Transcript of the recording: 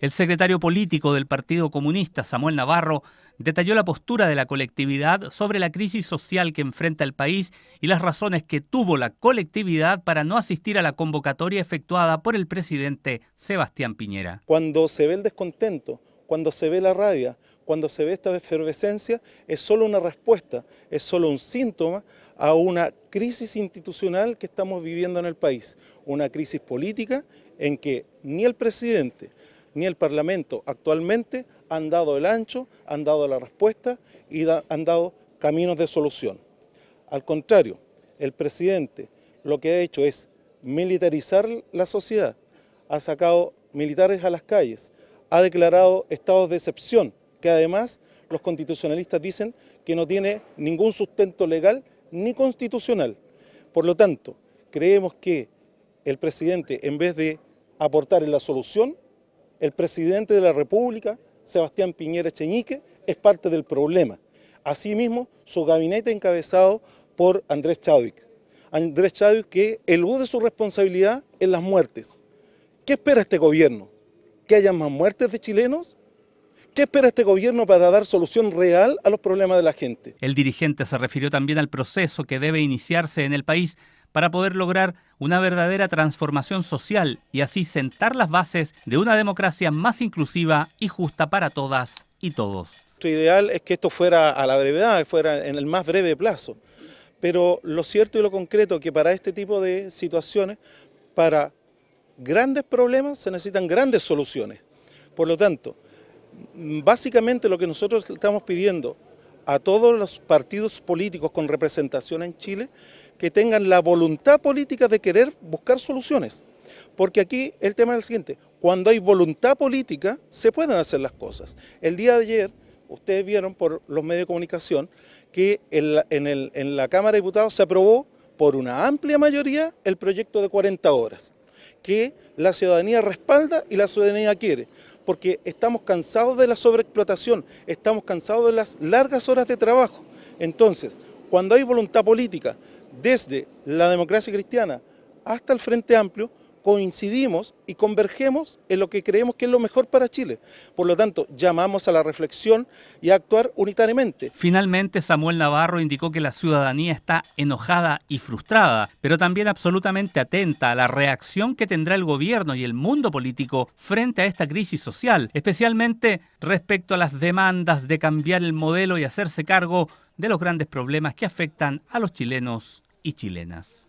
El secretario político del Partido Comunista, Samuel Navarro, detalló la postura de la colectividad sobre la crisis social que enfrenta el país y las razones que tuvo la colectividad para no asistir a la convocatoria efectuada por el presidente Sebastián Piñera. Cuando se ve el descontento, cuando se ve la rabia, cuando se ve esta efervescencia, es solo una respuesta, es solo un síntoma a una crisis institucional que estamos viviendo en el país, una crisis política en que ni el presidente, ni el Parlamento actualmente han dado el ancho, han dado la respuesta y han dado caminos de solución. Al contrario, el presidente lo que ha hecho es militarizar la sociedad, ha sacado militares a las calles, ha declarado estados de excepción, que además los constitucionalistas dicen que no tiene ningún sustento legal ni constitucional. Por lo tanto, creemos que el presidente, en vez de aportar en la solución, el presidente de la República, Sebastián Piñera Cheñique, es parte del problema. Asimismo, su gabinete encabezado por Andrés Chávez. Andrés Chávez que elude su responsabilidad en las muertes. ¿Qué espera este gobierno? ¿Que haya más muertes de chilenos? ¿Qué espera este gobierno para dar solución real a los problemas de la gente? El dirigente se refirió también al proceso que debe iniciarse en el país para poder lograr una verdadera transformación social y así sentar las bases de una democracia más inclusiva y justa para todas y todos. Nuestro ideal es que esto fuera a la brevedad, fuera en el más breve plazo. Pero lo cierto y lo concreto es que para este tipo de situaciones, para grandes problemas se necesitan grandes soluciones. Por lo tanto, básicamente lo que nosotros estamos pidiendo a todos los partidos políticos con representación en Chile que tengan la voluntad política de querer buscar soluciones. Porque aquí el tema es el siguiente, cuando hay voluntad política se pueden hacer las cosas. El día de ayer ustedes vieron por los medios de comunicación que en la, Cámara de Diputados se aprobó por una amplia mayoría el proyecto de 40 horas, que la ciudadanía respalda y la ciudadanía quiere porque estamos cansados de la sobreexplotación, estamos cansados de las largas horas de trabajo. Entonces, cuando hay voluntad política desde la democracia cristiana hasta el Frente Amplio, coincidimos y convergemos en lo que creemos que es lo mejor para Chile. Por lo tanto, llamamos a la reflexión y a actuar unitariamente. Finalmente, Samuel Navarro indicó que la ciudadanía está enojada y frustrada, pero también absolutamente atenta a la reacción que tendrá el gobierno y el mundo político frente a esta crisis social, especialmente respecto a las demandas de cambiar el modelo y hacerse cargo de los grandes problemas que afectan a los chilenos y chilenas.